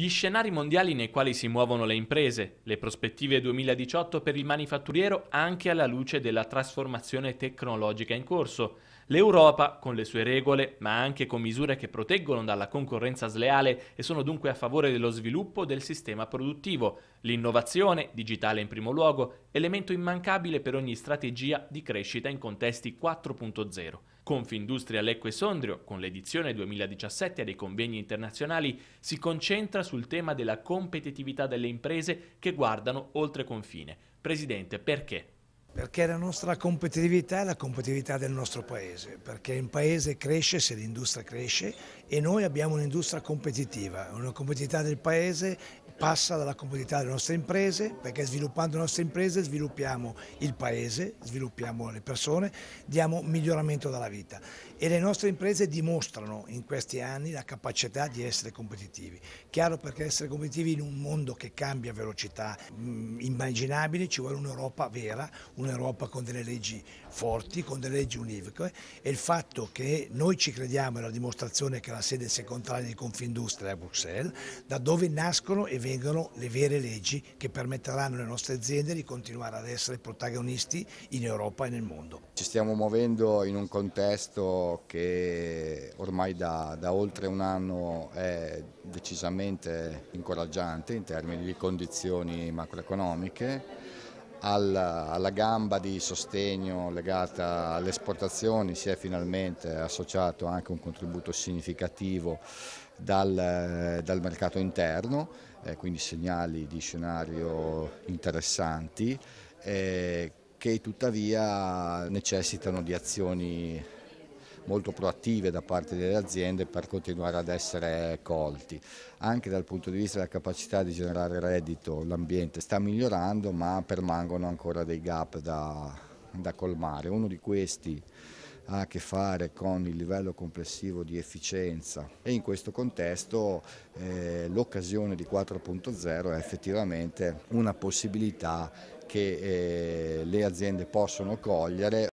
Gli scenari mondiali nei quali si muovono le imprese, le prospettive 2018 per il manifatturiero anche alla luce della trasformazione tecnologica in corso, l'Europa con le sue regole ma anche con misure che proteggono dalla concorrenza sleale e sono dunque a favore dello sviluppo del sistema produttivo, l'innovazione, digitale in primo luogo, elemento immancabile per ogni strategia di crescita in contesti 4.0. Confindustria Lecco e Sondrio, con l'edizione 2017 dei convegni internazionali, si concentra sul tema della competitività delle imprese che guardano oltre confine. Presidente, perché? Perché la nostra competitività è la competitività del nostro paese, perché un paese cresce se l'industria cresce e noi abbiamo un'industria competitiva, una competitività del paese passa dalla competitività delle nostre imprese, perché sviluppando le nostre imprese sviluppiamo il paese, sviluppiamo le persone, diamo miglioramento dalla vita e le nostre imprese dimostrano in questi anni la capacità di essere competitivi. Chiaro perché essere competitivi in un mondo che cambia a velocità mm, immaginabili ci vuole un'Europa vera, un'Europa con delle leggi forti, con delle leggi univoche e il fatto che noi ci crediamo è la dimostrazione che la sede secondaria di Confindustria è a Bruxelles, da dove nascono e vengono le vere leggi che permetteranno alle nostre aziende di continuare ad essere protagonisti in Europa e nel mondo. Ci stiamo muovendo in un contesto che ormai da, da oltre un anno è decisamente incoraggiante in termini di condizioni macroeconomiche alla gamba di sostegno legata alle esportazioni si è finalmente associato anche un contributo significativo dal, dal mercato interno, eh, quindi segnali di scenario interessanti eh, che tuttavia necessitano di azioni molto proattive da parte delle aziende per continuare ad essere colti. Anche dal punto di vista della capacità di generare reddito l'ambiente sta migliorando ma permangono ancora dei gap da, da colmare. Uno di questi ha a che fare con il livello complessivo di efficienza e in questo contesto eh, l'occasione di 4.0 è effettivamente una possibilità che eh, le aziende possono cogliere